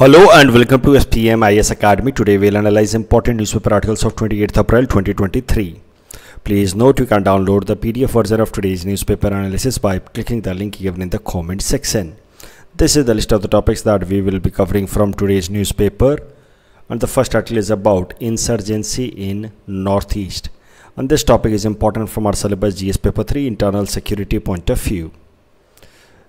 Hello and welcome to SPM IS Academy. Today we'll analyze important newspaper articles of 28th April 2023. Please note you can download the PDF version of today's newspaper analysis by clicking the link given in the comment section. This is the list of the topics that we will be covering from today's newspaper. And the first article is about insurgency in Northeast. And this topic is important from our syllabus GS paper 3 internal security point of view.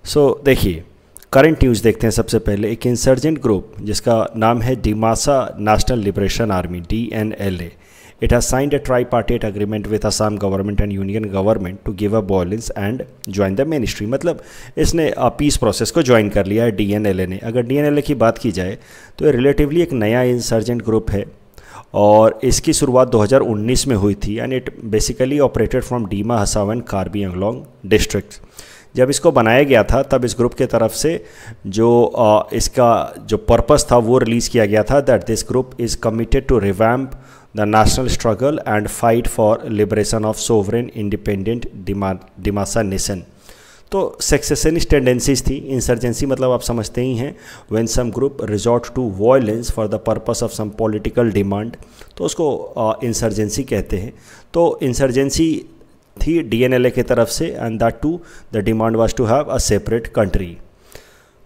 So, here. Current news देखते हैं सबसे पहले एक insurgent group जिसका नाम है Dimasa national liberation army D N L A signed a tripartite agreement with Assam government and union government to give a violence and join the ministry मतलब इसने पीस प्रोसेस को join कर लिया है DNLA ने अगर DNLA की बात की जाए तो ये रिलेटिवली एक नया इंसर्जेंट ग्रुप है और इसकी शुरुआत 2019 में हुई थी and it basically operated from Dima Hasao Karbi Anglong district जब इसको बनाया गया था तब इस ग्रुप के तरफ से जो इसका जो पर्पस था वो रिलीज़ किया गया था that this group is committed to revamp the national struggle and fight for liberation of sovereign independent Dimasa nation तो सक्सेसनिस्ट टेंडेंसीज थी इंसर्जेंसी मतलब आप समझते ही हैं when some group resort to violence for the purpose of some political demand तो उसको insurgency कहते हैं तो इंसर्जेंसी थी डीएनएलए की तरफ से and that to the demand was to have a separate country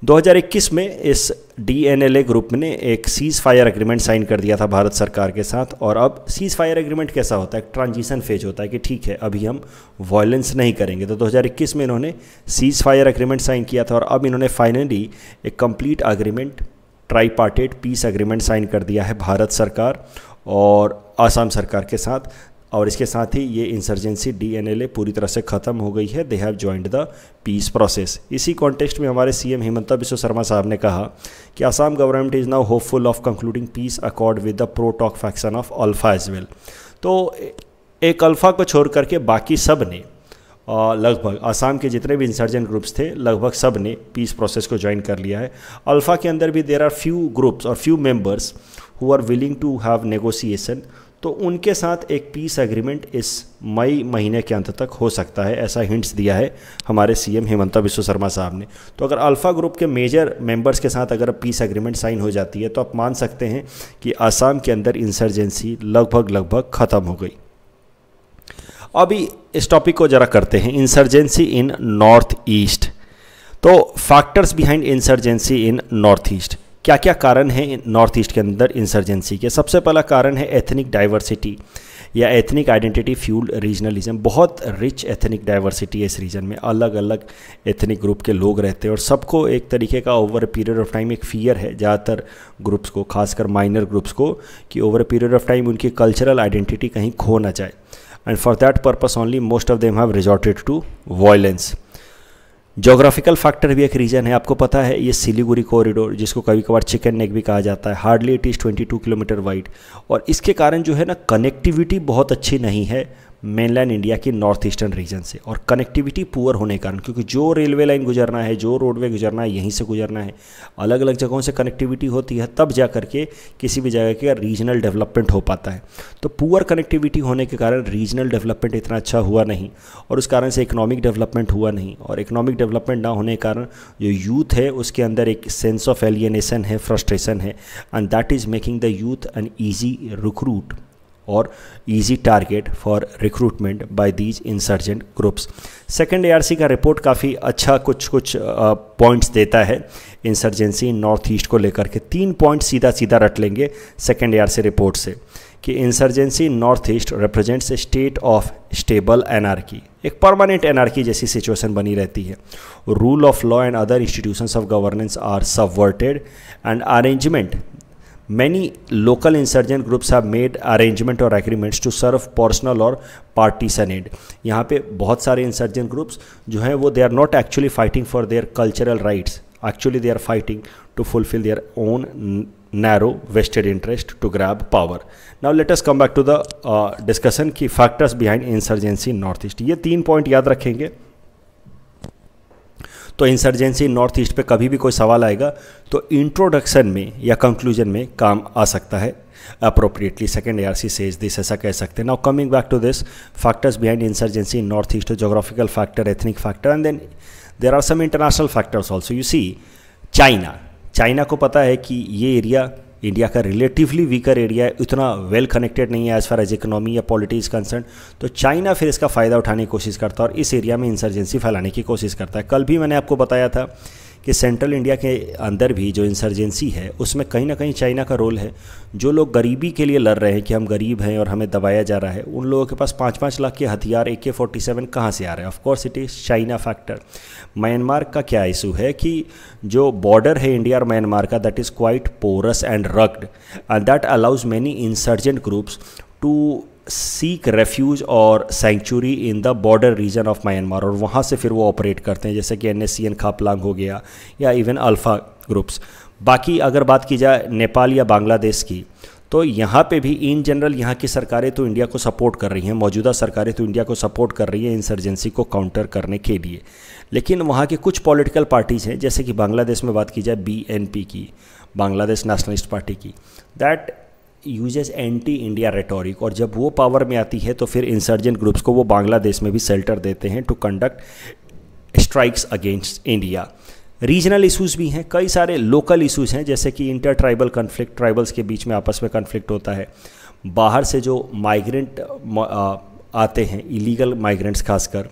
2021 में इस डीएनएलए ग्रुप ने एक सीज़ फायर एग्रीमेंट साइन कर दिया था भारत सरकार के साथ और अब सीज़ फायर एग्रीमेंट कैसा होता है ट्रांजिशन फेज होता है कि ठीक है अभी हम वायलेंस नहीं करेंगे तो 2021 में इन्होंने सीज़ फायर एग्रीमेंट साइन किया था और अब इन्होंने फाइनली एक complete agreement parted peace agreement sign कर दिया है भारत सरकार और आसाम सरकार के साथ और इसके साथ ही ये इंसर्जेंसी डीएनएलए पूरी तरह से ख़त्म हो गई है they have joined the peace process इसी कॉन्टेक्स्ट में हमारे सीएम हेमंता बिस्व शर्मा साहब ने कहा कि Assam government is now hopeful of concluding peace accord with the pro talk faction of ULFA as well तो एक अल्फ़ा को छोड़ करके बाकी सब ने लगभग आसाम के जितने भी इंसर्जेंट ग्रुप्स थे लगभग सब ने पीस प्रोसेस को ज्वाइन कर लिया है अल्फ़ा के अंदर भी देर आर फ्यू ग्रुप्स और few members who are willing to have negotiation तो उनके साथ एक पीस एग्रीमेंट इस मई महीने के अंत तक हो सकता है ऐसा हिंट्स दिया है हमारे सीएम हेमंता विश्व शर्मा साहब ने तो अगर अल्फ़ा ग्रुप के मेजर मेंबर्स के साथ अगर पीस एग्रीमेंट साइन हो जाती है तो आप मान सकते हैं कि आसाम के अंदर इंसर्जेंसी लगभग लगभग ख़त्म हो गई अभी इस टॉपिक को ज़रा करते हैं इंसर्जेंसी इन नॉर्थ ईस्ट तो factors behind insurgency in north east क्या क्या कारण हैं नॉर्थ ईस्ट के अंदर इंसर्जेंसी के सबसे पहला कारण है एथनिक डाइवर्सिटी या एथनिक आइडेंटिटी फ्यूल रीजनलिज्म बहुत रिच एथनिक डाइवर्सिटी है इस रीजन में अलग अलग एथनिक ग्रुप के लोग रहते हैं और सबको एक तरीके का ओवर पीरियड ऑफ टाइम एक फियर है ज़्यादातर ग्रुप्स को खासकर माइनर ग्रुप्स को कि ओवर पीरियड ऑफ टाइम उनकी कल्चरल आइडेंटिटी कहीं खो ना जाए and for that purpose only most of them have resorted to violence geographical factor भी एक रीजन है आपको पता है ये सिलीगुड़ी कॉरिडोर जिसको कभी कभार चिकन नेक भी कहा जाता है hardly it is twenty kilometre wide और इसके कारण जो है ना कनेक्टिविटी बहुत अच्छी नहीं है मेनलैंड इंडिया की नॉर्थ ईस्टर्न रीजन से और कनेक्टिविटी पुअर होने के कारण क्योंकि जो रेलवे लाइन गुजरना है जो रोडवे गुजरना है यहीं से गुजरना है अलग अलग जगहों से कनेक्टिविटी होती है तब जा करके किसी भी जगह का रीजनल डेवलपमेंट हो पाता है तो पुअर कनेक्टिविटी होने के कारण रीजनल डेवलपमेंट इतना अच्छा हुआ नहीं और उस कारण से इकोनॉमिक डेवलपमेंट हुआ नहीं और इकोनॉमिक डेवलपमेंट ना होने के कारण जो यूथ है उसके अंदर एक सेंस ऑफ एलियनेशन है फ्रस्ट्रेशन है and that is making the youth an easy recruit और easy target for recruitment by these insurgent groups second A का रिपोर्ट काफ़ी अच्छा कुछ कुछ पॉइंट्स देता है इंसर्जेंसी नॉर्थ ईस्ट को लेकर के तीन पॉइंट सीधा सीधा रट लेंगे सेकेंड ए रिपोर्ट से कि insurgency north east represents a state of stable anarchy एक परमानेंट एनआरकी जैसी सिचुएशन बनी रहती है rule of law and other institutions of governance are subverted and arrangement Many local insurgent groups have made arrangement or agreements to serve personal or partisan aid. yahan pe bahut sare insurgent groups jo हैं wo they are not actually fighting for their cultural rights. Actually they are fighting to fulfill their own narrow vested interest to grab power. Now let us come back to the uh, discussion ki factors behind insurgency in Northeast. ye teen point yaad rakhenge तो insurgency north east पे कभी भी कोई सवाल आएगा तो introduction में या कंक्लूजन में काम आ सकता है appropriately second A R C says this ऐसा कह सकते हैं now coming back to this factors behind insurgency in north east geographical factor ethnic factor and then there are some international factors also you see China China को पता है कि ये area India का रिलेटिवली वीकर एरिया है इतना well connected नहीं है एज़ फार एज इकोनॉमी या पॉलिटिक्स कंसर्न तो चाइना फिर इसका फ़ायदा उठाने की कोशिश करता है और इस एरिया में इंसर्जेंसी फैलाने की कोशिश करता है कल भी मैंने आपको बताया था कि सेंट्रल इंडिया के अंदर भी जो इंसर्जेंसी है उसमें कहीं ना कहीं चाइना का रोल है जो लोग गरीबी के लिए लड़ रहे हैं कि हम गरीब हैं और हमें दबाया जा रहा है उन लोगों के पास पाँच पाँच लाख के हथियार ए के फोर्टी सेवन कहाँ से आ रहे हैं of course it is China factor Myanmar का क्या इशू है कि जो बॉर्डर है इंडिया और म्यांमार का that is quite porous and rugged and that allows many insurgent groups to seek refuge और sanctuary in the border region of Myanmar और वहाँ से फिर वो ऑपरेट करते हैं जैसे कि N S C N Khaplang हो गया या इवन अल्फ़ा ग्रुप्स बाकी अगर बात की जाए नेपाल या बांग्लादेश की तो यहाँ पे भी इन जनरल यहाँ की सरकारें तो इंडिया को सपोर्ट कर रही हैं मौजूदा सरकारें तो इंडिया को सपोर्ट कर रही हैं इंसर्जेंसी को काउंटर करने के लिए लेकिन वहाँ के कुछ पॉलिटिकल पार्टीज़ हैं जैसे कि बांग्लादेश में बात की जाए बीएनपी की बांग्लादेश नेशनलिस्ट पार्टी की that uses anti India rhetoric और जब वो पावर में आती है तो फिर इंसर्जेंट ग्रुप्स को वो बांग्लादेश में भी सेल्टर देते हैं to conduct strikes against India regional issues भी हैं कई सारे लोकल इश्यूज हैं जैसे कि इंटर ट्राइबल कन्फ्लिक्ट ट्राइबल्स के बीच में आपस में कन्फ्लिक्ट होता है बाहर से जो माइग्रेंट आते हैं इलीगल माइग्रेंट्स खासकर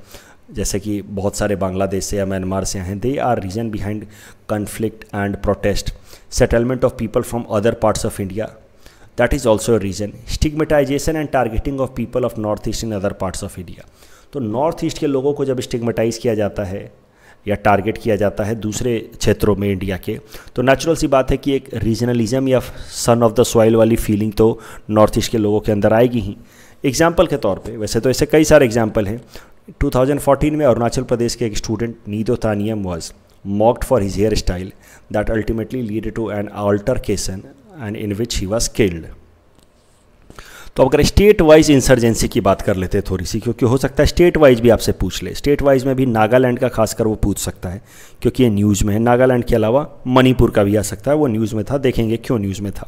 जैसे कि बहुत सारे बांग्लादेश से या म्यांमार से हैं they are reason behind conflict and protest settlement of people from other parts of India that is also reason stigmatisation and targeting of people of north east in other parts of India तो north east के लोगों को जब स्टिगमेटाइज किया जाता है या target किया जाता है दूसरे क्षेत्रों में इंडिया के तो नेचुरल सी बात है कि एक रीजनलिज्म या सन ऑफ द सॉइल वाली फीलिंग तो नॉर्थ ईस्ट के लोगों के अंदर आएगी ही एग्जाम्पल के तौर पे वैसे तो ऐसे कई सारे एग्जाम्पल हैं 2014 में अरुणाचल प्रदेश के एक student Nido Taniam was mocked for his hair style that ultimately lead to an altercation and in which he was killed तो अगर स्टेट वाइज इंसर्जेंसी की बात कर लेते हैं थोड़ी सी क्योंकि हो सकता है स्टेट वाइज भी आपसे पूछ ले स्टेट वाइज में भी नागालैंड का खासकर वो पूछ सकता है क्योंकि ये न्यूज़ में है नागालैंड के अलावा मणिपुर का भी आ सकता है वो न्यूज़ में था देखेंगे क्यों न्यूज़ में था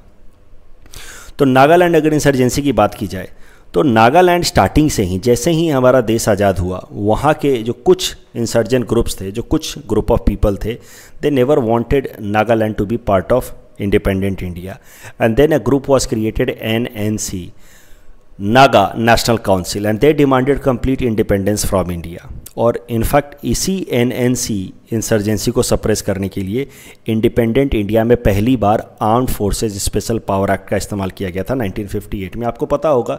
तो नागालैंड अगर इंसर्जेंसी की बात की जाए तो नागालैंड स्टार्टिंग से ही जैसे ही हमारा देश आज़ाद हुआ वहाँ के जो कुछ इंसर्जेंट ग्रुप्स थे जो कुछ ग्रुप ऑफ पीपल थे they never wanted Nagaland to be part of independent India. And then a group was created, NNC, Naga National Council, and they demanded complete independence from India. और in fact इसी N N C insurgency को suppress करने के लिए independent India में पहली बार armed forces special power act का इस्तेमाल किया गया था 1958 में आपको पता होगा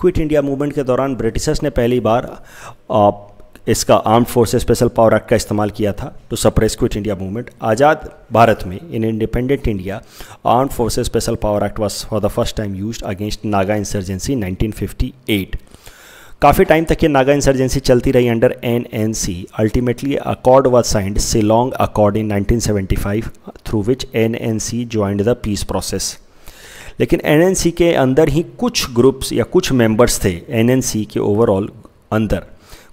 क्विट इंडिया मूवमेंट के दौरान ब्रिटिशर्स ने पहली बार आ, इसका arm forces special power act का इस्तेमाल किया था to suppress quit India movement आज़ाद भारत में in independent India arm forces special power act was for the first time use against Naga insurgency 1958 काफ़ी टाइम तक ये नागा इंसर्जेंसी चलती रही under N N C ultimately accord was signed Shillong accord in five through which N N C joined the peace process लेकिन N के अंदर ही कुछ groups या कुछ मेंबर्स थे एन के ओवरऑल अंदर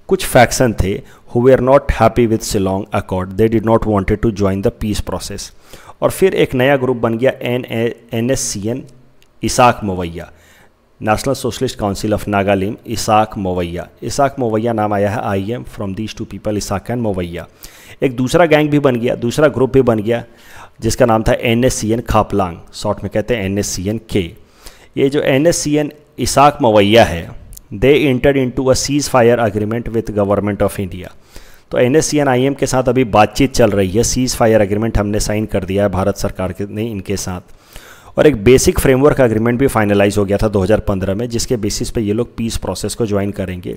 कुछ फैक्शन थे who we are not happy with Shillong accord they did not wanted to join the peace process और फिर एक नया ग्रुप बन गया N N S C N Isak Muivah national socialist council of Nagalim Isak Muivah Isak Muivah नाम आया है I am from these two people Isak and Muivah एक दूसरा गैंग भी बन गया दूसरा ग्रुप भी बन गया जिसका नाम था N S C N Khaplang short में कहते हैं एन एस सी एन के ये जो N S C N Isak Muivah है they enter to a cease fire agreement with government of India तो एन एस के साथ अभी बातचीत चल रही है सीज फायर अग्रीमेंट हमने साइन कर दिया है भारत सरकार के ने इनके साथ और एक बेसिक फ्रेमवर्क अग्रीमेंट भी फाइनलाइज हो गया था 2015 में जिसके बेसिस पे ये लोग पीस प्रोसेस को ज्वाइन करेंगे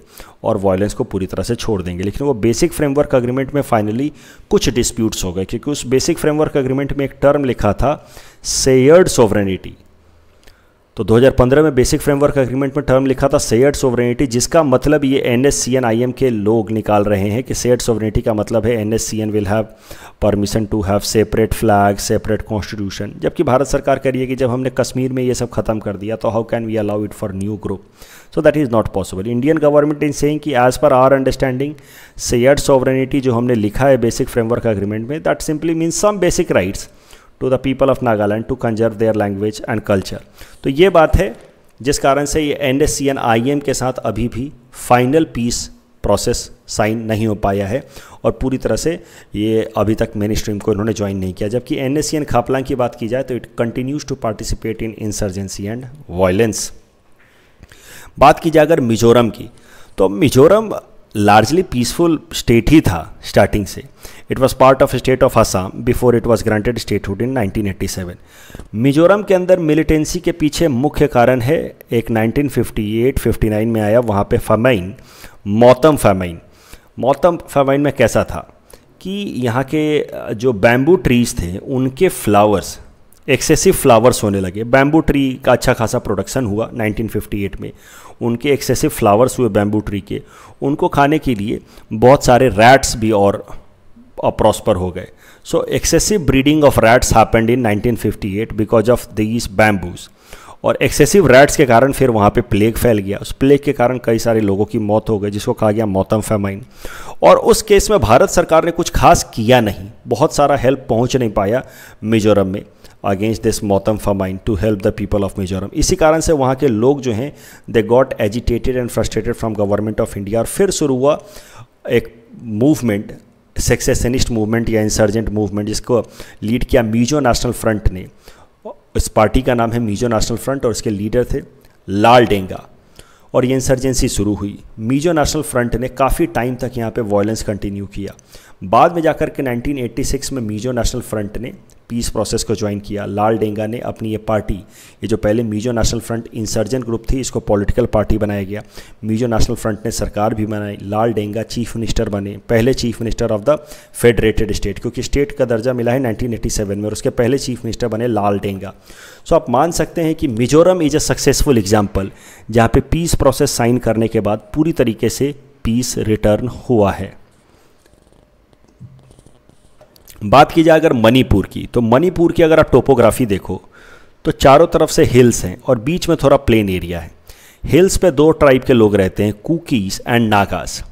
और वायलेंस को पूरी तरह से छोड़ देंगे लेकिन वो बेसिक फ्रेमवर्क अग्रीमेंट में फाइनली कुछ डिस्प्यूट्स हो गए क्योंकि उस बेसिक फ्रेमवर्क अग्रीमेंट में एक टर्म लिखा था सेयर्ड सोवरेनिटी तो 2015 में बेसिक फ्रेमवर्क एग्रीमेंट में टर्म लिखा था शेयर्ड सोवरेनिटी जिसका मतलब ये N S C N I M के लोग निकाल रहे हैं कि शेयर्ड सोवरेनिटी का मतलब है N S C N will have permission to have separate flag separate constitution जबकि भारत सरकार कह रही है कि जब हमने कश्मीर में ये सब खत्म कर दिया तो how can we allow it for new group so that is not possible Indian government in saying कि as per our understanding shared sovereignty जो हमने लिखा है बेसिक फ्रेमवर्क एग्रीमेंट में that simply means some basic rights to the people of Nagaland to conserve their language and culture तो ये बात है जिस कारण से ये N S C N I M के साथ अभी भी फाइनल पीस प्रोसेस साइन नहीं हो पाया है और पूरी तरह से ये अभी तक मेन स्ट्रीम को इन्होंने ज्वाइन नहीं किया जबकि N S C N Khaplang की बात की जाए तो it continues to participate in insurgency and violence बात की जाए अगर मिजोरम की तो मिजोरम लार्जली पीसफुल स्टेट ही था स्टार्टिंग से it was part of state of Assam before it was granted statehood in 1987 Mizoram के अंदर मिलिटेंसी के पीछे मुख्य कारण है एक 1958-59 में आया वहाँ पे famine Mautam famine Mautam famine में कैसा था कि यहाँ के जो बैम्बू ट्रीज थे उनके फ्लावर्स एक्सेसिव फ्लावर्स होने लगे बैम्बू ट्री का अच्छा खासा प्रोडक्शन हुआ 1958 में उनके एक्सेसिव फ्लावर्स हुए बैम्बू ट्री के उनको खाने के लिए बहुत सारे रैट्स भी और प्रॉस्पर हो गए so excessive breeding of rats happened in 1958 because of these bamboos और एक्सेसिव रैट्स के कारण फिर वहाँ पे प्लेग फैल गया उस प्लेग के कारण कई सारे लोगों की मौत हो गई जिसको कहा गया मौतम फेमाइन और उस केस में भारत सरकार ने कुछ खास किया नहीं बहुत सारा हेल्प पहुँच नहीं पाया मिजोरम में against this Mautam famine to help the people of Mizoram इसी कारण से वहाँ के लोग जो हैं they got agitated and frustrated from government of India और फिर शुरू हुआ एक मूवमेंट सक्सेसनिस्ट मूवमेंट या इंसर्जेंट मूवमेंट जिसको लीड किया मीजो नेशनल फ्रंट ने इस पार्टी का नाम है मीजो नेशनल फ्रंट और इसके लीडर थे लाल डेंगा और ये इंसर्जेंसी शुरू हुई मीजो नेशनल फ्रंट ने काफ़ी टाइम तक यहाँ पे वायलेंस कंटिन्यू किया बाद में जाकर के 1986 में मीजो नेशनल फ्रंट ने पीस प्रोसेस को ज्वाइन किया लाल डेंगा ने अपनी ये पार्टी ये जो पहले Mizo National Front insurgent group थी इसको पॉलिटिकल पार्टी बनाया गया मीजो नेशनल फ्रंट ने सरकार भी बनाई लाल डेंगा चीफ मिनिस्टर बने पहले chief minister of the federated state क्योंकि स्टेट का दर्जा मिला है नाइनटीन में और उसके पहले चीफ मिनिस्टर बने लाल डेंगा सो आप मान सकते हैं कि Mizoram is a successful example जहाँ पर पीस प्रोसेस साइन करने के बाद पूरी तरीके से पीस रिटर्न हुआ है बात की जाए अगर मणिपुर की तो मणिपुर की अगर आप टोपोग्राफी देखो तो चारों तरफ से हिल्स हैं और बीच में थोड़ा प्लेन एरिया है हिल्स पे दो ट्राइब के लोग रहते हैं कुकीज़ एंड नागास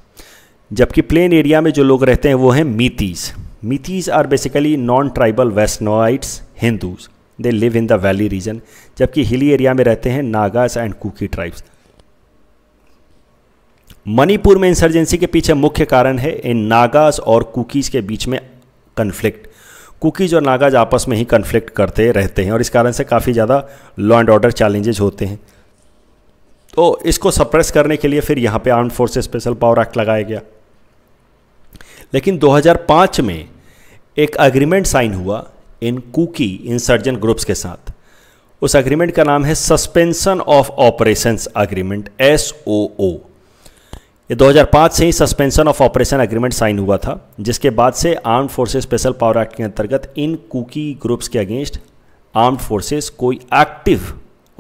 जबकि प्लेन एरिया में जो लोग रहते हैं वो हैं Meiteis Meiteis are basically non tribal Vaishnavites Hindus they live in the valley region जबकि हिली एरिया में रहते हैं नागास एंड कुकी ट्राइब्स मणिपुर में इंसर्जेंसी के पीछे मुख्य कारण है इन नागास और कुकीज़ के बीच में कन्फ्लिक्ट कुकीज़ और नागाज आपस में ही कन्फ्लिक्ट करते रहते हैं और इस कारण से काफ़ी ज़्यादा लॉ एंड ऑर्डर चैलेंजेज होते हैं तो इसको सप्रेस करने के लिए फिर यहाँ पे arm force special power act लगाया गया लेकिन 2005 में एक अग्रीमेंट साइन हुआ इन कुकी इंसर्जेंट ग्रुप्स के साथ उस अग्रीमेंट का नाम है suspension of operations agreement S O O ये 2005 से ही suspension of operation agreement sign हुआ था जिसके बाद से armed forces special power act के अंतर्गत इन कुकी ग्रुप्स के अगेंस्ट आर्म्ड फोर्सेस कोई एक्टिव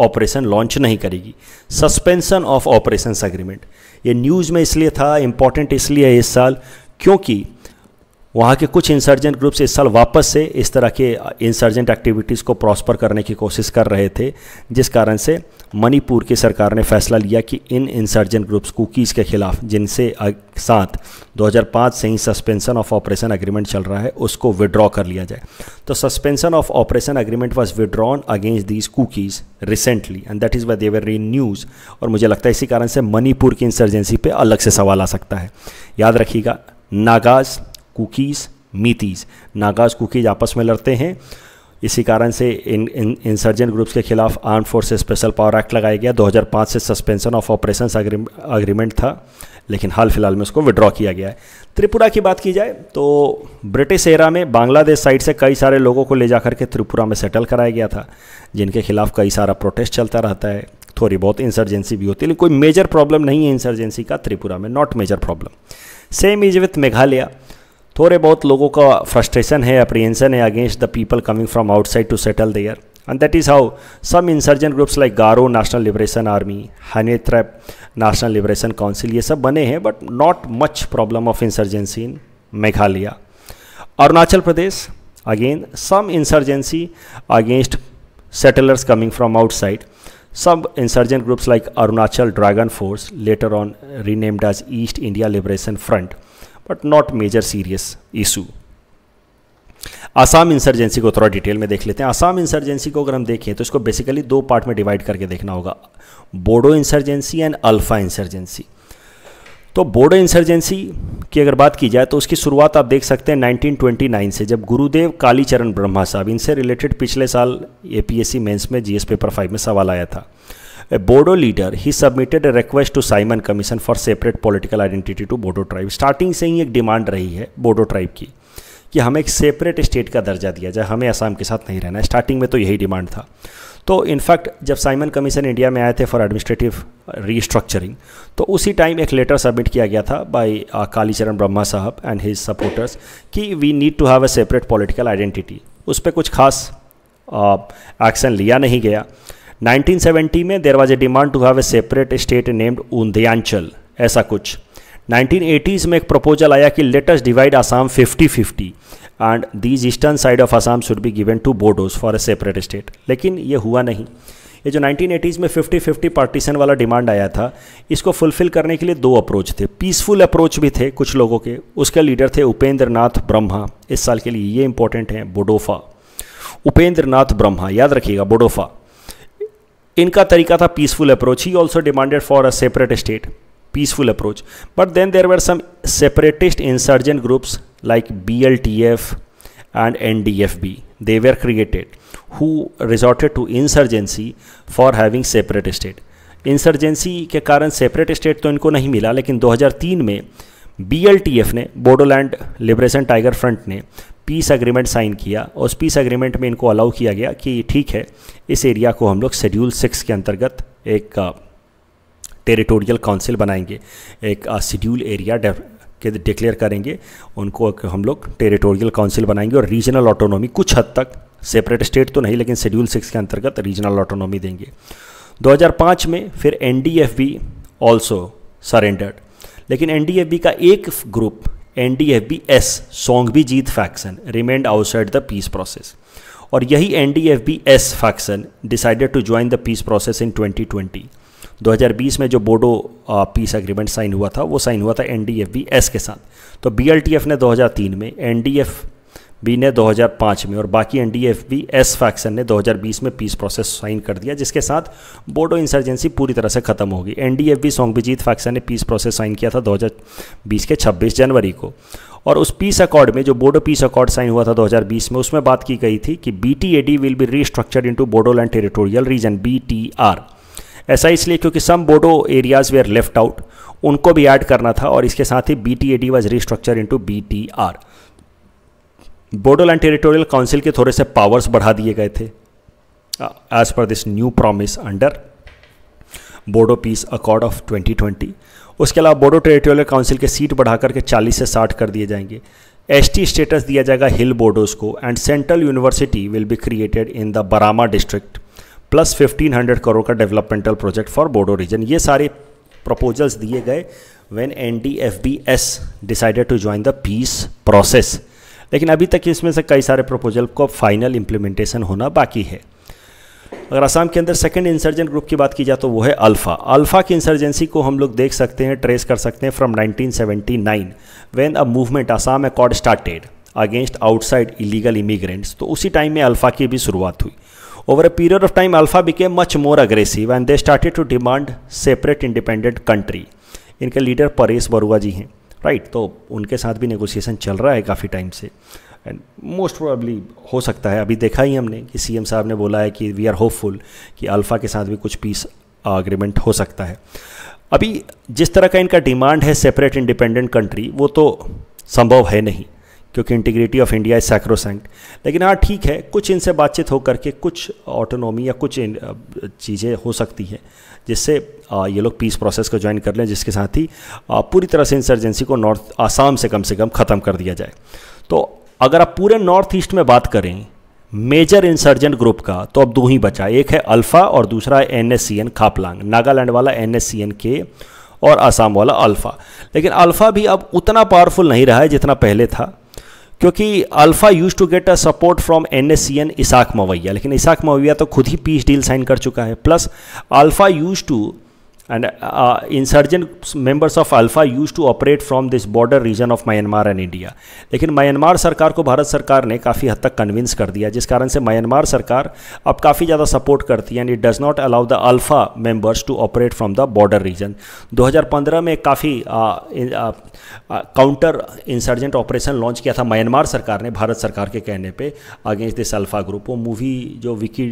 ऑपरेशन लॉन्च नहीं करेगी सस्पेंशन ऑफ ऑपरेशंस एग्रीमेंट ये न्यूज़ में इसलिए था इम्पॉर्टेंट इसलिए है इस साल क्योंकि वहाँ के कुछ इंसर्जेंट ग्रुप्स इस साल वापस से इस तरह के इंसर्जेंट एक्टिविटीज़ को प्रॉस्पर करने की कोशिश कर रहे थे जिस कारण से मणिपुर की सरकार ने फैसला लिया कि इन इंसर्जेंट ग्रुप्स कुकीज़ के खिलाफ जिनसे साथ 2005 से ही सस्पेंशन ऑफ ऑपरेशन एग्रीमेंट चल रहा है उसको विड्रॉ कर लिया जाए तो suspension of operation agreement was withdrawn against these Kukis recently and that is why they were री न्यूज़ और मुझे लगता है इसी कारण से मणिपुर की इंसर्जेंसी पर अलग से सवाल आ सकता है याद रखिएगा नागाज कुकीज़ मीतीज़ नागाज कुकीज़ आपस में लड़ते हैं इसी कारण से इन इन इंसर्जेंट ग्रुप्स के खिलाफ arm force special power act लगाया गया 2005 से सस्पेंशन ऑफ ऑपरेशन अग्रीमेंट था लेकिन हाल फिलहाल में उसको विड्रॉ किया गया है त्रिपुरा की बात की जाए तो ब्रिटिश एरा में बांग्लादेश साइड से कई सारे लोगों को ले जा के त्रिपुरा में सेटल कराया गया था जिनके खिलाफ कई सारा प्रोटेस्ट चलता रहता है थोड़ी बहुत इंसर्जेंसी भी होती है लेकिन कोई मेजर प्रॉब्लम नहीं है इंसर्जेंसी का त्रिपुरा में not major problem same is with Meghalaya थोड़े बहुत लोगों का फ्रस्ट्रेशन है अप्रीहेंशन है against the people coming from outside to settle there and that is how some insurgent groups like Garo National liberation Army Hynniewtrep National Liberation Council ये सब बने हैं but not much problem of insurgency in Meghalaya Arunachal Pradesh again some insurgency against settlers coming from outside सब insurgent groups like Arunachal Dragon Force later on renamed as East India Liberation Front but not major serious issue Assam insurgency को थोड़ा detail में देख लेते हैं Assam insurgency को अगर हम देखें तो इसको बेसिकली दो पार्ट में डिवाइड करके देखना होगा Bodo insurgency and ULFA insurgency तो बोडो इंसर्जेंसी की अगर बात की जाए तो उसकी शुरुआत आप देख सकते हैं 1929 से जब गुरुदेव कालीचरण ब्रह्मा साहब इनसे रिलेटेड पिछले साल एपीएससी मेंस में जीएस पेपर फाइव में सवाल आया था a Bodo leader, he submitted a request to Simon Commission for separate political identity to Bodo tribe. Starting से ही एक डिमांड रही है बोडो ट्राइब की कि हमें एक सेपरेट स्टेट का दर्जा दिया जाए हमें असम के साथ नहीं रहना है स्टार्टिंग में तो यही डिमांड था तो इनफैक्ट जब साइमन कमीशन इंडिया में आए थे फॉर एडमिनिस्ट्रेटिव रीस्ट्रक्चरिंग तो उसी टाइम एक लेटर सबमिट किया गया था बाय कालीचरण ब्रह्मा साहब एंड हिज सपोर्टर्स कि we need to have a separate political identity उस पर कुछ खास एक्शन uh, लिया नहीं गया 1970 में there was a demand to have a separate state named Udayachal ऐसा कुछ 1980s में एक प्रपोजल आया कि let's divide Assam 50-50 and these eastern side of Assam should be given to Bodos for a separate state लेकिन ये हुआ नहीं ये जो 1980s में 50-50 पार्टीशन वाला डिमांड आया था इसको फुलफिल करने के लिए दो अप्रोच थे पीसफुल अप्रोच भी थे कुछ लोगों के उसके लीडर थे उपेंद्र नाथ ब्रह्मा इस साल के लिए ये इंपॉर्टेंट हैं बोडोफा उपेंद्र नाथ ब्रह्मा याद रखिएगा बोडोफा इनका तरीका था peaceful approach he also demanded for a separate state peaceful approach but then there were some separatist insurgent groups like B L T F and N D F B they were created who resorted to insurgency for having separate state insurgency के कारण separate state तो इनको नहीं मिला लेकिन 2003 में B L T F ने Bodoland Liberation Tiger Front ने पीस अग्रीमेंट साइन किया और उस पीस अग्रीमेंट में इनको अलाउ किया गया कि ठीक है इस एरिया को हम लोग शेड्यूल सिक्स के अंतर्गत एक टेरिटोरियल uh, काउंसिल बनाएंगे एक शेड्यूल uh, एरिया के डिक्लेयर करेंगे उनको हम लोग टेरिटोरियल काउंसिल बनाएंगे और रीजनल ऑटोनॉमी कुछ हद तक सेपरेट स्टेट तो नहीं लेकिन शेड्यूल सिक्स के अंतर्गत रीजनल ऑटोनॉमी देंगे 2005 में फिर N D F B also surrendered लेकिन एन डी एफ बी का एक group N D F B S Songbijit faction remained outside the peace process और यही N D F B S faction decided to join the peace process in 2020 2020 में जो Bodo piece agreement sign हुआ था वो sign हुआ था N D F B S के साथ तो बी एल टी एफ ने 2003 में एन डी एफ बी ने 2005 में और बाकी एन डी एस फैक्शन ने 2020 में पीस प्रोसेस साइन कर दिया जिसके साथ बोडो इंसर्जेंसी पूरी तरह से खत्म होगी N D F B Songbijit faction ने पीस प्रोसेस साइन किया था 2020 के 26 जनवरी को और उस पीस अकॉर्ड में जो बोडो पीस अकॉर्ड साइन हुआ था 2020 में उसमें बात की गई थी कि B T A D will be restructured into Bodoland Territorial Region B T R ऐसा इसलिए क्योंकि some Bodo areas are left out उनको भी ऐड करना था और इसके साथ ही B T A D was restructure into B T R Bodoland Territorial Council के थोड़े से पावर्स बढ़ा दिए गए थे as per this new promise under Bodo peace accord of 2020 उसके अलावा बोडो टेरिटोरियल काउंसिल के सीट बढ़ा करके 40 से 60 कर दिए जाएंगे एस टी स्टेटस दिया जाएगा हिल बोडोज़ को and central university will be created in the Barama district plus 1500 crore का developmental project for Bodo region ये सारे प्रपोजल्स दिए गए B S decided to join the peace process लेकिन अभी तक इसमें से कई सारे प्रपोजल को फाइनल इम्प्लीमेंटेशन होना बाकी है अगर आसाम के अंदर सेकेंड इंसर्जेंट ग्रुप की बात की जाए तो वो है अल्फ़ा अल्फ़ा की इंसर्जेंसी को हम लोग देख सकते हैं ट्रेस कर सकते हैं from 1979 when a movement Assam accord started against outside illegal immigrants तो उसी टाइम में अल्फ़ा की भी शुरुआत हुई over a period of time ULFA became much more aggressive and they started to demand separate independent country इनके लीडर परेश बरुआ जी हैं राइट तो उनके साथ भी नेगोशिएशन चल रहा है काफ़ी टाइम से एंड मोस्ट प्रोबली हो सकता है अभी देखा ही हमने कि सीएम साहब ने बोला है कि वी आर होपफुल कि अल्फ़ा के साथ भी कुछ पीस अग्रीमेंट हो सकता है अभी जिस तरह का इनका डिमांड है सेपरेट इंडिपेंडेंट कंट्री वो तो संभव है नहीं क्योंकि integrity of India is sacrosanct लेकिन हाँ ठीक है कुछ इनसे बातचीत होकर के कुछ ऑटोनॉमी या कुछ चीज़ें हो सकती हैं जिससे ये लोग पीस प्रोसेस को ज्वाइन कर लें जिसके साथ ही पूरी तरह से इंसर्जेंसी को नॉर्थ आसाम से कम से कम ख़त्म कर दिया जाए तो अगर आप पूरे नॉर्थ ईस्ट में बात करें मेजर इंसर्जेंट ग्रुप का तो अब दो ही बचा एक है अल्फ़ा और दूसरा है N S C N Khaplang Nagaland वाला एन एस सी एन के और आसाम वाला अल्फ़ा लेकिन अल्फ़ा भी अब उतना पावरफुल नहीं रहा है जितना पहले था क्योंकि ULFA used to get a support from N S C N Isak Muivah लेकिन इसाक मवैया तो खुद ही पीस डील साइन कर चुका है plus ULFA used to and uh, insurgent members of ULFA used to operate from this border region of Myanmar and India लेकिन Myanmar सरकार को भारत सरकार ने काफ़ी हद तक कन्विंस कर दिया जिस कारण से म्यांमार सरकार अब काफ़ी ज़्यादा सपोर्ट करती है and it does not allow the ULFA members to operate from the border region 2015 में काफ़ी काउंटर इंसर्जेंट ऑपरेशन लॉन्च किया था म्यांमार सरकार ने भारत सरकार के कहने पर अगेंस्ट दिस अल्फा ग्रुप वो मूवी जो विकी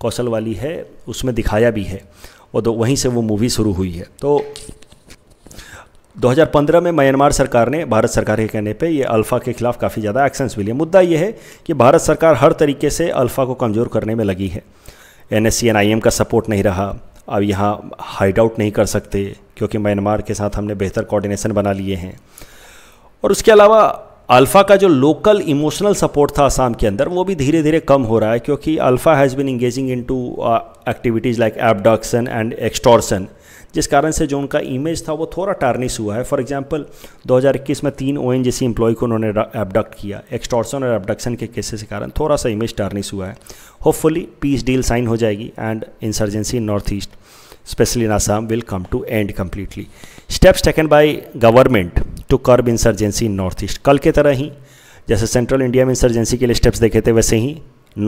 कौशल वाली है उसमें दिखाया भी है और तो वहीं से वो मूवी शुरू हुई है तो 2015 में म्यांमार सरकार ने भारत सरकार के कहने पे ये अल्फ़ा के खिलाफ काफ़ी ज़्यादा एक्शंस भी लिए मुद्दा ये है कि भारत सरकार हर तरीके से अल्फ़ा को कमज़ोर करने में लगी है एन एस का सपोर्ट नहीं रहा अब यहाँ हाइड आउट नहीं कर सकते क्योंकि म्यांमार के साथ हमने बेहतर कोऑर्डिनेशन बना लिए हैं और उसके अलावा अल्फ़ा का जो लोकल इमोशनल सपोर्ट था आसाम के अंदर वो भी धीरे धीरे कम हो रहा है क्योंकि ULFA has been engaging in to activities like abduction and extortion जिस कारण से जो उनका इमेज था वो थोड़ा टार्निश हुआ है फॉर एग्जांपल 2021 में तीन ओ एन जी एम्प्लॉय को उन्होंने एबडक्ट किया एक्सटॉर्सन और एबडक्शन के केसेस के कारण थोड़ा सा इमेज टार्निश हुआ है होपफुली पीस डील साइन हो जाएगी and insurgency in north East specially in Assam will come to end completely steps taken by government to curb insurgency in north East कल के तरह ही जैसे सेंट्रल इंडिया में इंसर्जेंसी के लिए स्टेप्स देखे थे वैसे ही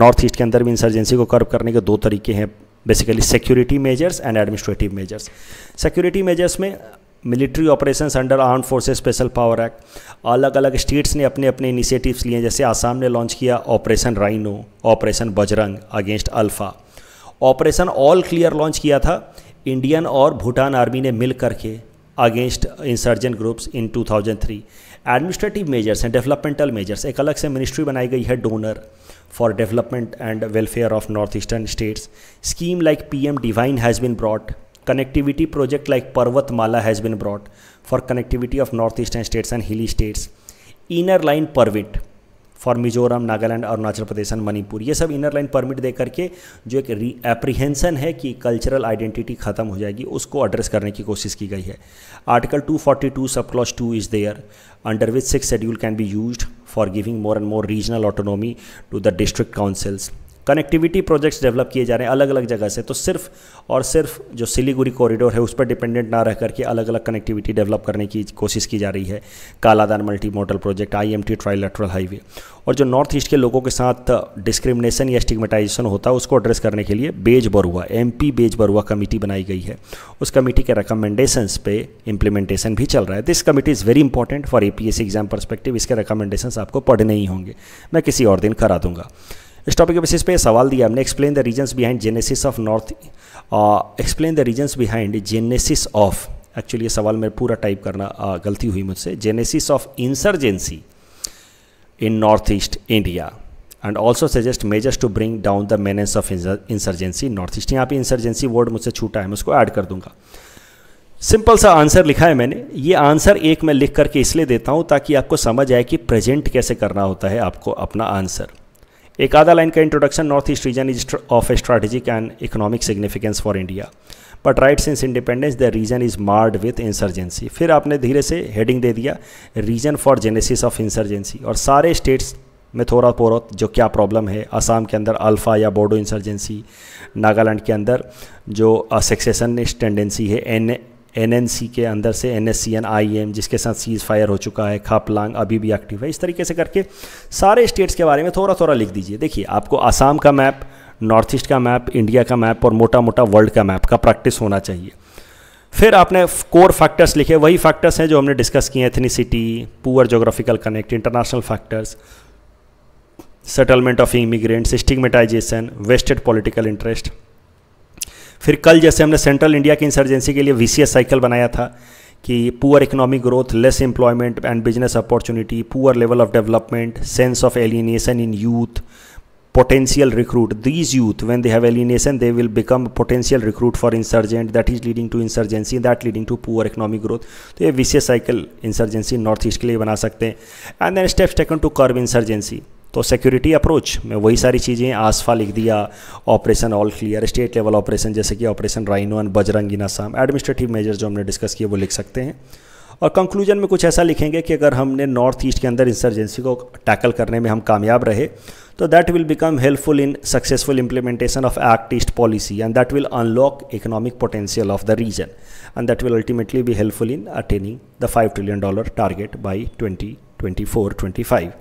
नॉर्थ ईस्ट के अंदर भी इंसर्जेंसी को कर्ब करने के दो तरीके हैं basically security measures and administrative measures security measures में military operation under arm forces special power act अलग अलग स्टेट्स ने अपने अपने इनिशिएटिव्स लिए जैसे आसाम ने लॉन्च किया Operation Rhino Operation Bajrang against ULFA Operation All Clear launch किया था इंडियन और भूटान आर्मी ने मिल करके against insurgent groups in 2003 thousand three administrative measures and developmental measures एक अलग से मिनिस्ट्री बनाई गई है DoNER for development and welfare of North Eastern states scheme like P M DevINE has been brought connectivity project like Parvatmala has been brought for connectivity of North Eastern states and hilly states inner line permit for Mizoram Nagaland Arunachal Pradesh and Manipur ये सब inner line permit दे करके जो एक एप्रीहेंसन है कि cultural identity खत्म हो जाएगी उसको एड्रेस करने की कोशिश की गई है article 242 sub clause two is there under which six schedule can be use for giving more and more regional autonomy to the district councils connectivity projects develop किए जा रहे हैं अलग अलग जगह से तो सिर्फ और सिर्फ जो सिलीगुड़ी कॉरिडोर है उस पर डिपेंडेंट ना रह करके अलग अलग कनेक्टिविटी डेवलप करने की कोशिश की जा रही है Kaladan multi modal project I M T highway और जो नॉर्थ ईस्ट के लोगों के साथ डिस्क्रिमिनेशन या स्टिग्मेटाइजेशन होता है उसको एड्रेस करने के लिए Bezbaruah M Bezbaruah committee बनाई गई है उस कमेटी के रिकमेंडेशंस पे इम्प्लीमेंटेशन भी चल रहा है this committee is very important for a exam perspective इसके रिकमेंडेशन आपको पढ़ने ही होंगे मैं किसी और दिन करा दूंगा इस टॉपिक के बेसिस पे सवाल दिया हमने explain the reasons behind genesis of North explain the reasons behind genesis of actually ये सवाल मेरे पूरा टाइप करना आ, uh, गलती हुई मुझसे genesis of insurgency in north east India and also suggest measures to bring down the menace of insurgency north east यहाँ पे इंसर्जेंसी वर्ड मुझसे छूटा है मैं उसको ऐड कर दूंगा सिंपल सा आंसर लिखा है मैंने ये आंसर एक मैं लिख करके इसलिए देता हूँ ताकि आपको समझ आए कि प्रेजेंट कैसे करना होता है आपको अपना आंसर एक आधा लाइन का introduction north east region is of strategic and economic significance for India but right since independence the region is marred with insurgency फिर आपने धीरे से हेडिंग दे दिया reason for genesis of insurgency और सारे स्टेट्स में थोड़ा बहुत जो क्या प्रॉब्लम है असम के अंदर अल्फ़ा या बोडो इंसर्जेंसी नागालैंड के अंदर जो सेक्सेशनिस्ट टेंडेंसी है एन एन के अंदर से N S C N I M जिसके साथ सीज़ फायर हो चुका है खापलांग अभी भी एक्टिव है इस तरीके से करके सारे स्टेट्स के बारे में थोड़ा थोड़ा लिख दीजिए देखिए आपको आसाम का मैप नॉर्थ ईस्ट का मैप इंडिया का मैप और मोटा मोटा वर्ल्ड का मैप का प्रैक्टिस होना चाहिए फिर आपने कोर फैक्टर्स लिखे वही फैक्टर्स हैं जो हमने डिस्कस किए ethnicity poor geographical connect international factors settlement of immigrant stigmatization vested political interest फिर कल जैसे हमने सेंट्रल इंडिया की इंसर्जेंसी के लिए वी साइकिल बनाया था कि poor economic growth less employment and business opportunity poor level of development sense of alienation in youth potential recruit these youth when they have alienation they will become potential recruit for insurgent that is leading to insurgency that leading to poor economic growth तो ये विशेष cycle insurgency north east के लिए बना सकते हैं and then steps taken to curb insurgency तो security approach में वही सारी चीज़ें आसफा लिख दिया Operation All Clear state level operation जैसे कि Operation Rhino and Bajrangi in administrative measure जो हमने डिस्कस किए वो लिख सकते हैं और कंक्लूजन में कुछ ऐसा लिखेंगे कि अगर हमने नॉर्थ ईस्ट के अंदर इंसर्जेंसी को टैकल करने में हम कामयाब रहे तो that will become helpful in successful implementation of Act East Policy and that will unlock economic potential of the region and that will ultimately be helpful in attaining the five trillion dollar target by twenty twenty four twenty five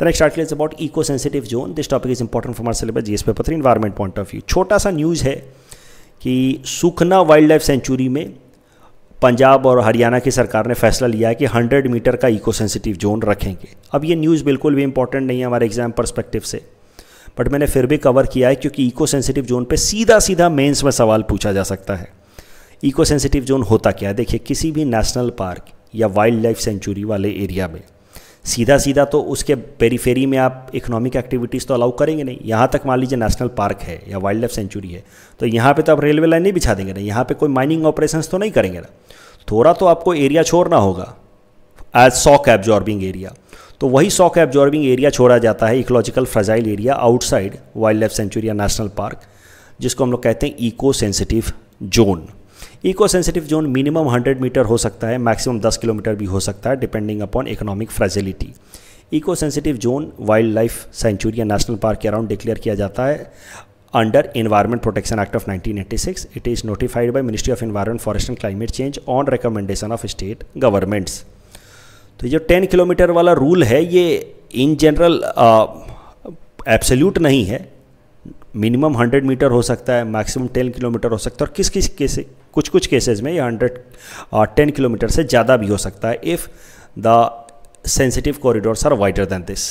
the next article is about eco sensitive zone this topic is important for our syllabus GS paper 3 environment point of view छोटा सा news है कि सुखना wild wildlife century में पंजाब और हरियाणा की सरकार ने फैसला लिया है कि 100 मीटर का इको सेंसिटिव जोन रखेंगे अब ये न्यूज़ बिल्कुल भी इंपॉर्टेंट नहीं है हमारे एग्जाम परस्पेक्टिव से बट मैंने फिर भी कवर किया है क्योंकि इको सेंसिटिव जोन पे सीधा सीधा मेंस में सवाल पूछा जा सकता है इको सेंसिटिव जोन होता क्या है देखिए किसी भी नेशनल पार्क या वाइल्ड लाइफ सेंचुरी वाले एरिया में सीधा सीधा तो उसके पेरीफेरी में आप इकोनॉमिक एक्टिविटीज़ तो अलाउ करेंगे नहीं यहाँ तक मान लीजिए नेशनल पार्क है या वाइल्ड लाइफ सेंचुरी है तो यहाँ पे तो आप रेलवे लाइन नहीं बिछा देंगे ना यहाँ पे कोई माइनिंग ऑपरेशंस तो नहीं करेंगे ना थोड़ा तो आपको एरिया छोड़ना होगा एज सॉक एब्जॉर्बिंग एरिया तो वही सॉक एब्जॉर्बिंग एरिया छोड़ा जाता है ecological fragile area outside wildlife sanctuary या नेशनल पार्क जिसको हम लोग कहते हैं eco sensitive zone eco sensitive zone minimum 100 metre हो सकता है मैक्सिमम 10 किलोमीटर भी हो सकता है depending upon economic fragility eco sensitive zone wildlife sanctuary या नेशनल पार्क के अराउंड डिक्लेयर किया जाता है under Environment Protection Act of 1986. It is notified by Ministry of Environment Forest and Climate Change on recommendation of state governments तो जो ten kilometre वाला rule है ये इन जनरल एब्सोल्यूट नहीं है मिनिमम 100 मीटर हो सकता है मैक्सिमम 10 किलोमीटर हो सकता है और किस किस केस कुछ कुछ केसेज में ये हंड्रेड टेन किलोमीटर से ज़्यादा भी हो सकता है if the sensitive corridors are wider than this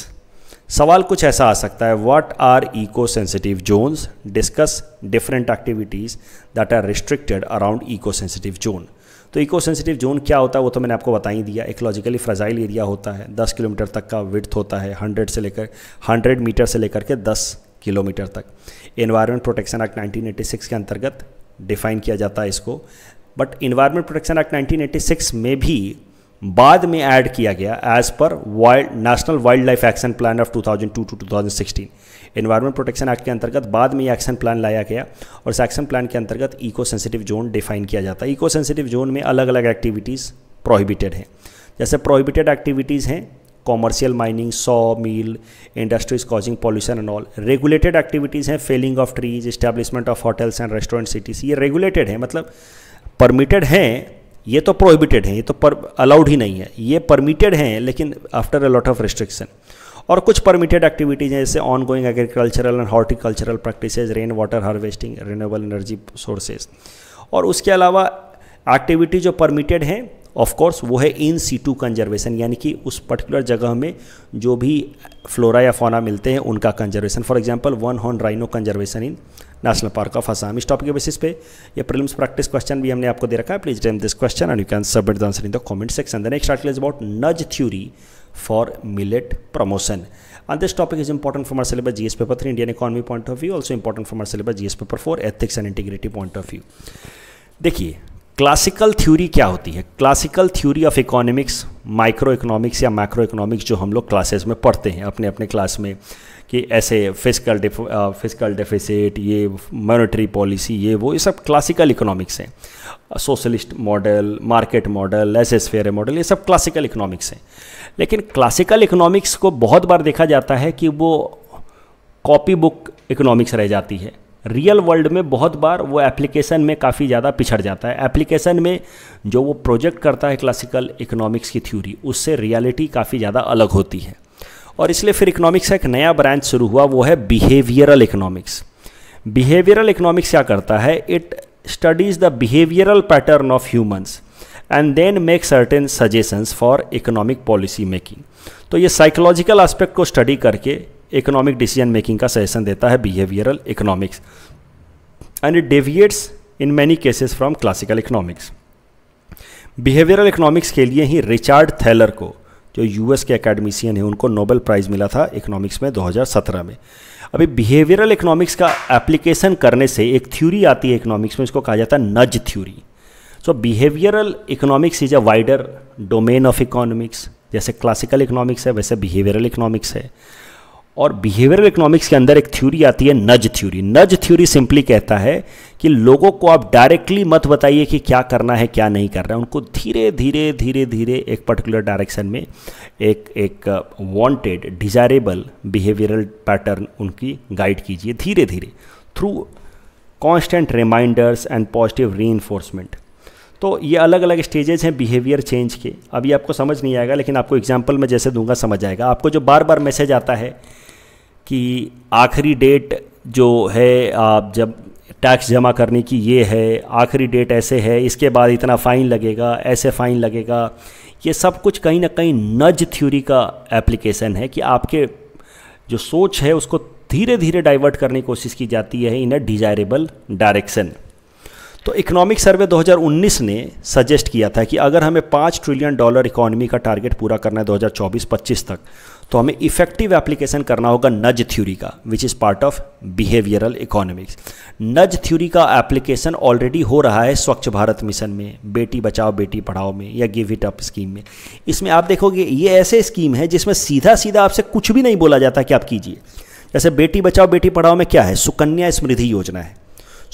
सवाल कुछ ऐसा आ सकता है what are eco sensitive zones discuss different activities that are restricted around eco sensitive zone तो इको सेंसिटिव जोन क्या होता है वो तो मैंने आपको बता ही दिया इकोलॉजिकली फ्रजाइल एरिया होता है 10 किलोमीटर तक का विथ होता है 100 से लेकर 100 मीटर से लेकर के 10 किलोमीटर तक एनवायरमेंट प्रोटेक्शन एक्ट 1986 के अंतर्गत डिफाइन किया जाता है इसको बट इन्वायरमेंट प्रोटेक्शन एक्ट 1986 में भी बाद में ऐड किया गया as per wild National Wildlife Action Plan of 2002 to 2016 Environment Protection Act के अंतर्गत बाद में ये एक्शन प्लान लाया गया और इस एक्शन प्लान के अंतर्गत इको सेंसिटिव जोन डिफाइन किया जाता है इको सेंसिटिव जोन में अलग अलग एक्टिविटीज़ प्रोहिबिटेड हैं जैसे प्रोहिबिटेड एक्टिविटीज़ हैं commercial mining saw mill industries causing pollution and all regulated activities हैं felling of trees establishment of hotels and restaurant cities ये रेगुलेटेड है मतलब परमिटेड हैं ये तो प्रोहिबिटेड हैं ये तो अलाउड ही नहीं है ये परमिटेड हैं लेकिन after a lot of restriction और कुछ परमिटेड एक्टिविटीज़ हैं जैसे ongoing agricultural and horticultural practice rain water harvesting renewable energy sources और उसके अलावा एक्टिविटी जो परमिटेड हैं ऑफकोर्स वो है इन सीटू कंजर्वेशन यानी कि उस पर्टिकुलर जगह में जो भी फ्लोरा या फोना मिलते हैं उनका conservation for example one horn rhino conservation in national park of Assam इस टॉपिक के बेसिस पे ये प्रीलिम्स प्रैक्टिस क्वेश्चन भी हमने आपको दे रखा है please attempt this question and you can submit the answer in the comment section the next article is about nudge theory for millet promotion and this topic is important for our syllabus gs paper 3 indian economy point of view also important from our syllabus gs paper 4 ethics and integrity point देखिए classical theory क्या होती है classical theory of economics microeconomics या microeconomics जो हम लोग classes में पढ़ते हैं अपने अपने क्लास में कि ऐसे फिजिकल फिजिकल डेफिसिट ये मॉनेटरी पॉलिसी ये वो ये सब क्लासिकल इकोनॉमिक्स हैं socialist model market model laissez faire model ये सब क्लासिकल इकोनॉमिक्स हैं लेकिन क्लासिकल इकोनॉमिक्स को बहुत बार देखा जाता है कि वो कॉपी बुक इकोनॉमिक्स रह जाती है रियल वर्ल्ड में बहुत बार वो एप्लीकेशन में काफ़ी ज़्यादा पिछड़ जाता है एप्लीकेशन में जो वो प्रोजेक्ट करता है क्लासिकल इकोनॉमिक्स की थ्योरी उससे रियलिटी काफ़ी ज़्यादा अलग होती है और इसलिए फिर इकोनॉमिक्स का एक नया ब्रांच शुरू हुआ वो है बिहेवियरल इकोनॉमिक्स बिहेवियरल इकोनॉमिक्स क्या करता है it studies the behavioural pattern of humans and then make certain suggestions for economic policy making तो ये साइकोलॉजिकल एस्पेक्ट को स्टडी करके इकोनॉमिक डिसीजन मेकिंग का सजेशन देता है behavioural economics and it deviates in many cases from classical economics behavioural economics के लिए ही Richard Thaler को जो यूएस के अकेडमिशियन है उनको नोबेल प्राइज़ मिला था इकोनॉमिक्स में 2017 में अभी बिहेवियरल इकोनॉमिक्स का एप्लीकेशन करने से एक थ्योरी आती है इकोनॉमिक्स में इसको कहा जाता है nudge theory so behavioural economics is a wider domain of economics जैसे क्लासिकल इकोनॉमिक्स है वैसे बिहेवियरल इकोनॉमिक्स है और बिहेवियरल इकोनॉमिक्स के अंदर एक थ्योरी आती है नज थ्योरी नज थ्योरी सिंपली कहता है कि लोगों को आप डायरेक्टली मत बताइए कि क्या करना है क्या नहीं करना है उनको धीरे धीरे धीरे धीरे एक पर्टिकुलर डायरेक्शन में एक एक वांटेड डिजायरेबल बिहेवियरल पैटर्न उनकी गाइड कीजिए धीरे धीरे through constant reminders and positive re तो ये अलग अलग स्टेजेस हैं बिहेवियर चेंज के अभी आपको समझ नहीं आएगा लेकिन आपको एग्जाम्पल में जैसे दूंगा समझ आएगा आपको जो बार बार मैसेज आता है कि आखिरी डेट जो है आप जब टैक्स जमा करने की ये है आखिरी डेट ऐसे है इसके बाद इतना फ़ाइन लगेगा ऐसे फ़ाइन लगेगा ये सब कुछ कहीं ना कहीं नज थ्योरी का एप्लीकेशन है कि आपके जो सोच है उसको धीरे धीरे डाइवर्ट करने की कोशिश की जाती है इन अ डिजायरेबल डायरेक्शन तो इकोनॉमिक सर्वे 2019 ने सजेस्ट किया था कि अगर हमें पाँच ट्रिलियन डॉलर इकोनॉमी का टारगेट पूरा करना है 2024-25 तक तो हमें इफेक्टिव एप्लीकेशन करना होगा नज थ्योरी का which is part of behavioural economics nudge theory का एप्लीकेशन ऑलरेडी हो रहा है स्वच्छ भारत मिशन में बेटी बचाओ बेटी पढ़ाओ में या गिव इट अप स्कीम में इसमें आप देखोगे ये ऐसे स्कीम है जिसमें सीधा सीधा आपसे कुछ भी नहीं बोला जाता कि आप कीजिए जैसे बेटी बचाओ बेटी पढ़ाओ में क्या है सुकन्या स्मृति योजना है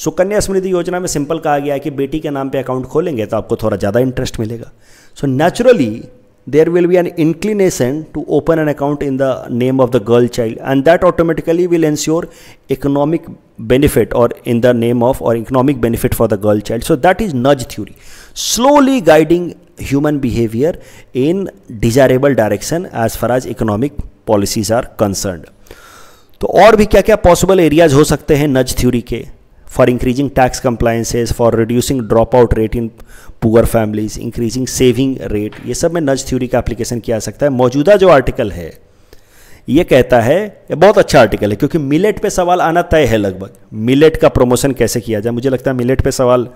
सुकन्या स्मृति योजना में सिंपल कहा गया है कि बेटी के नाम पे अकाउंट खोलेंगे तो आपको थोड़ा ज़्यादा इंटरेस्ट मिलेगा so so, naturally there will be an inclination to open an account in the name of the girl child and that automatically will ensure economic benefit or in the name of or economic benefit for the girl child so that is nudge theory slowly guiding human behavior in desirable direction as far as economic policies are concerned तो और भी क्या क्या possible areas हो सकते हैं नज theory के for increasing tax compliances for reducing dropout rate in poor families increasing saving rate ये सब में नज थ्योरी का एप्लीकेशन किया जा सकता है मौजूदा जो आर्टिकल है ये कहता है ये बहुत अच्छा आर्टिकल है क्योंकि मिलेट पे सवाल आना तय है लगभग मिलेट का प्रमोशन कैसे किया जाए मुझे लगता है मिलेट पे सवाल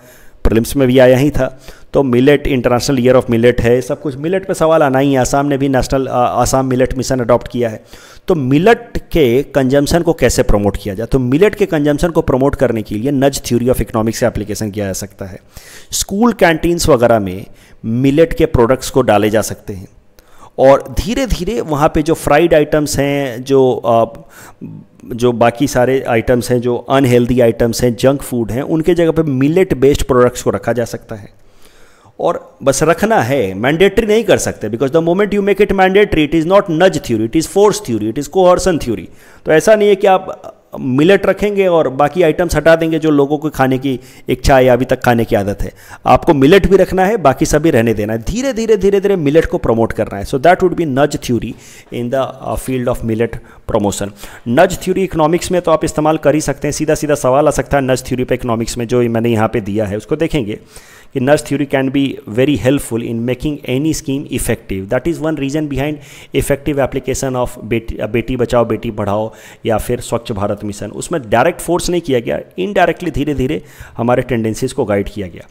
प्रिलिम्स में भी आया ही था तो millet international year of millet है सब कुछ मिलेट पे सवाल आना ही है आसाम ने भी national Assam millet mission adopt किया है तो मिलेट के कंजम्पशन को कैसे प्रमोट किया जाए तो मिलेट के कंजम्पशन को प्रमोट करने के लिए नज थ्योरी ऑफ इकोनॉमिक्स से एप्लीकेशन किया जा सकता है स्कूल कैंटीन्स वगैरह में मिलेट के प्रोडक्ट्स को डाले जा सकते हैं और धीरे धीरे वहाँ पे जो फ्राइड आइटम्स हैं जो जो बाकी सारे आइटम्स हैं जो अनहेल्दी आइटम्स हैं जंक फूड हैं उनके जगह पे मिलेट बेस्ड प्रोडक्ट्स को रखा जा सकता है और बस रखना है मैंडेटरी नहीं कर सकते because the moment you make it mandatory it is not nudge theory it is force theory it is coercion theory तो ऐसा नहीं है कि आप मिलेट रखेंगे और बाकी आइटम्स हटा देंगे जो लोगों को खाने की इच्छा या अभी तक खाने की आदत है आपको मिलेट भी रखना है बाकी सभी रहने देना है धीरे धीरे धीरे धीरे मिलेट को प्रमोट करना है so that would be nudge theory in the field of millet promotion nudge theory economics में तो आप इस्तेमाल कर ही सकते हैं सीधा सीधा सवाल आ सकता है नज थ्योरी पर इकोनॉमिक्स में जो मैंने यहाँ पर दिया है उसको देखेंगे कि nudge theory can be very helpful in making any scheme effective that is one reason behind effective application of Beti Beti Bachao Beti Padhao या फिर स्वच्छ भारत मिशन उसमें डायरेक्ट फोर्स नहीं किया गया इनडायरेक्टली धीरे धीरे हमारे टेंडेंसीज को गाइड किया गया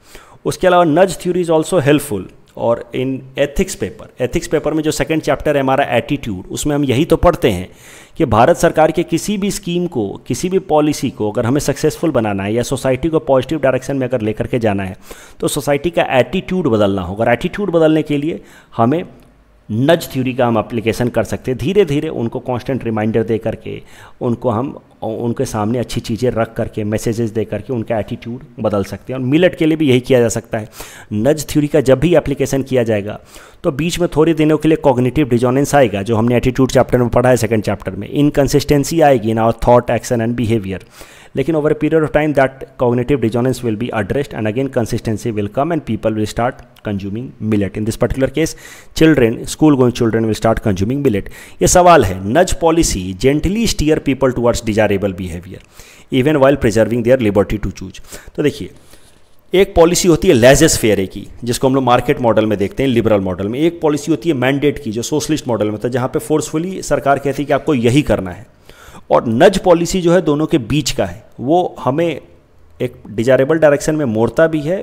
उसके अलावा nudge theory is also helpful और in ethics paper ethics paper में जो सेकंड चैप्टर है हमारा एटीट्यूड उसमें हम यही तो पढ़ते हैं कि भारत सरकार के किसी भी स्कीम को किसी भी पॉलिसी को अगर हमें सक्सेसफुल बनाना है या सोसाइटी को पॉजिटिव डायरेक्शन में अगर लेकर के जाना है तो सोसाइटी का एटीट्यूड बदलना होगा एटीट्यूड बदलने के लिए हमें नज थ्योरी का हम एप्लीकेशन कर सकते हैं धीरे धीरे उनको कांस्टेंट रिमाइंडर दे करके उनको हम और उनके सामने अच्छी चीज़ें रख करके मैसेजेस दे करके उनका एटीट्यूड बदल सकते हैं और मिलट के लिए भी यही किया जा सकता है नज थ्योरी का जब भी एप्लीकेशन किया जाएगा तो बीच में थोड़े दिनों के लिए कॉग्निटिव डिजोनेंस आएगा जो हमने एटीट्यूड चैप्टर में पढ़ा है सेकंड चैप्टर में इनकन्सिस्टेंसी आएगी in our thought action and behaviour लेकिन over period of time that cognitive dissonance will be addressed and again consistency will come and people will start consuming millet in this particular case children school going children will start consuming millet ये सवाल है nudge policy gently steer people towards desirable behaviour even while preserving their liberty to choose तो देखिए एक policy होती है laissez fair की जिसको हम लोग मार्केट मॉडल में देखते हैं लिबरल मॉडल में एक पॉलिसी होती है मैंडेट की जो सोशलिस्ट मॉडल में था जहां पे फोर्सफुली सरकार कहती है कि आपको यही करना है और नज पॉलिसी जो है दोनों के बीच का है वो हमें एक डिजायरेबल डायरेक्शन में मोड़ता भी है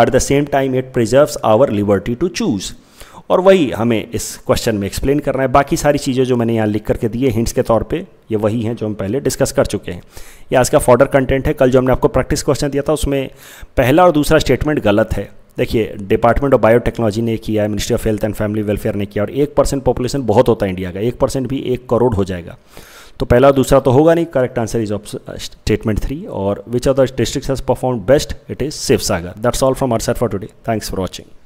at the same time it preserves our liberty to choose और वही हमें इस क्वेश्चन में एक्सप्लेन करना है बाकी सारी चीज़ें जो मैंने यहाँ लिख करके दिए हिंट्स के तौर पे ये वही हैं जो हम पहले डिस्कस कर चुके हैं ये आज का फॉर्डर कंटेंट है कल जो हमने आपको प्रैक्टिस क्वेश्चन दिया था उसमें पहला और दूसरा स्टेटमेंट गलत है देखिए डिपार्टमेंट ऑफ बायोटेक्नोलॉजी ने किया है Ministry of Health and Family Welfare ने किया और एक परसेंट पॉपुलेशन बहुत होता है इंडिया का एक परसेंट भी एक करोड़ हो जाएगा तो पहला दूसरा तो होगा नहीं correct answer is statement three और which are the district has perform best it is Sivasagar that's all from our set for today thanks for watching